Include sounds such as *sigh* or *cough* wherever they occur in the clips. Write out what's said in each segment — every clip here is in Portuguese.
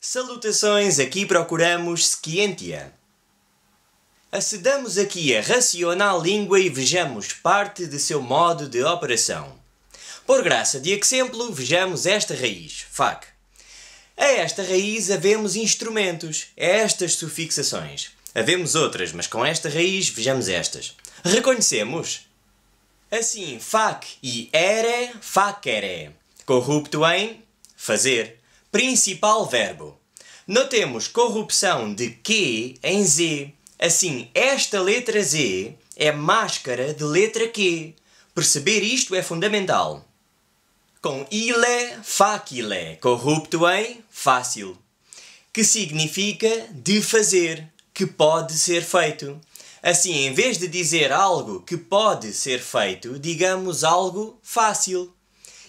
Salutações, aqui procuramos Scientia. Acedamos aqui a racional língua e vejamos parte de seu modo de operação. Por graça de exemplo, vejamos esta raiz, fac. A esta raiz havemos instrumentos, estas sufixações. Havemos outras, mas com esta raiz vejamos estas. Reconhecemos? Assim, fac e ere, facere. Corrupto em fazer. Principal verbo. Notemos corrupção de Q em Z. Assim, esta letra Z é máscara de letra Q. Perceber isto é fundamental. Com ile, facile, corrupto em fácil, que significa de fazer, que pode ser feito. Assim, em vez de dizer algo que pode ser feito, digamos algo fácil.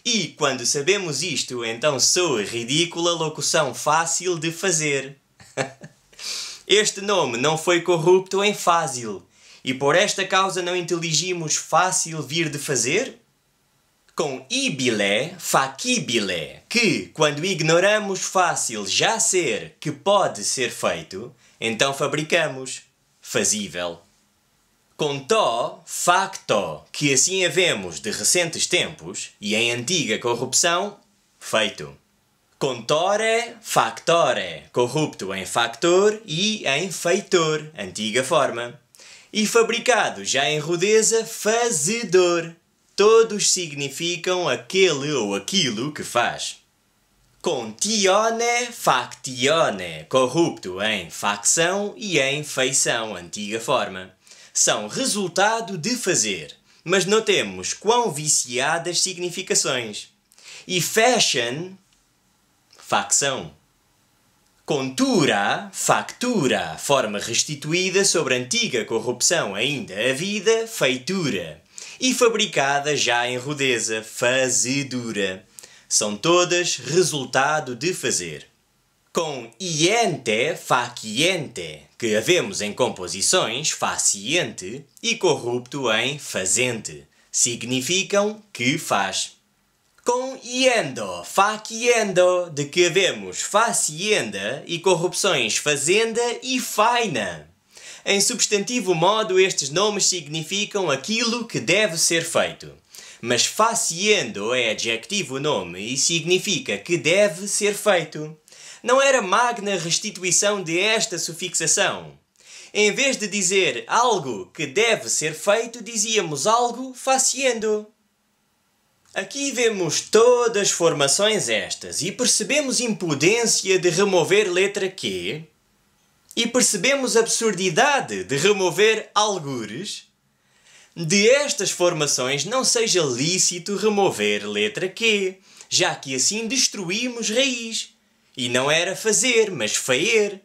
E quando sabemos isto, então soa ridícula locução fácil de fazer. *laughs* este nome não foi corrupto em fácil, e por esta causa não inteligimos fácil vir de fazer? Com ibile faquibilé, que, quando ignoramos fácil já ser que pode ser feito, então fabricamos fazível. Contó facto que assim havemos de recentes tempos e em antiga corrupção feito. Contore factore, corrupto em factor e em feitor, antiga forma. E fabricado já em rudeza, fazedor. Todos significam aquele ou aquilo que faz. Contione factione, corrupto em facção e em feição, antiga forma são resultado de fazer, mas notemos quão viciadas significações. E fashion, facção. Contura, factura, forma restituída sobre antiga corrupção, ainda a vida, feitura. E fabricada já em rudeza, fazedura. São todas resultado de fazer. Com iente faciente, que havemos em composições faciente e corrupto em fazente, significam que faz. Com iendo, faciendo, de que havemos facienda e corrupções fazenda e faina. Em substantivo modo, estes nomes significam aquilo que deve ser feito. Mas faciendo é adjetivo nome e significa que deve ser feito não era magna restituição de esta sufixação. Em vez de dizer algo que deve ser feito, dizíamos algo faciendo. Aqui vemos todas as formações estas e percebemos impudência de remover letra Q e percebemos absurdidade de remover algures. De estas formações não seja lícito remover letra Q, já que assim destruímos raiz. E não era fazer, mas faer.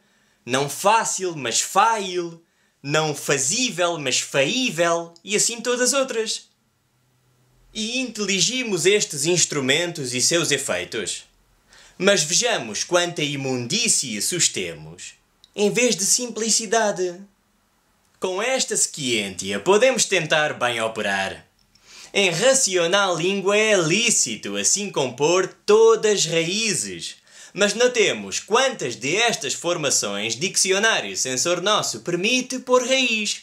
Não fácil, mas fail. Não fazível, mas faível. E assim todas outras. E inteligimos estes instrumentos e seus efeitos. Mas vejamos quanta imundície sustemos, em vez de simplicidade. Com esta sequientia podemos tentar bem operar. Em racional língua é lícito assim compor todas raízes, mas notemos quantas destas formações Dicionário Sensor Nosso permite por raiz.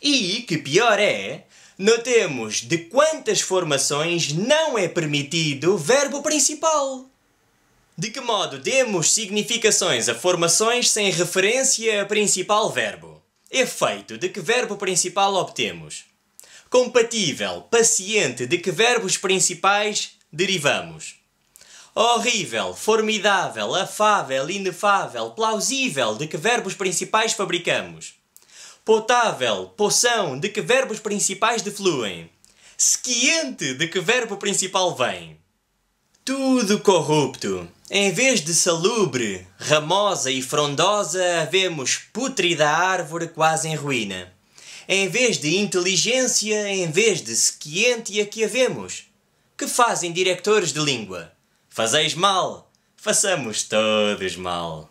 E, que pior é, notemos de quantas formações não é permitido o verbo principal. De que modo demos significações a formações sem referência a principal verbo? Efeito de que verbo principal obtemos? Compatível, paciente de que verbos principais derivamos? horrível, formidável, afável, inefável, plausível, de que verbos principais fabricamos. Potável, poção, de que verbos principais defluem. Sequiente, de que verbo principal vem. Tudo corrupto. Em vez de salubre, ramosa e frondosa, vemos putrida árvore quase em ruína. Em vez de inteligência, em vez de sequiente, a que havemos? vemos. Que fazem diretores de língua? Fazeis mal, façamos todos mal.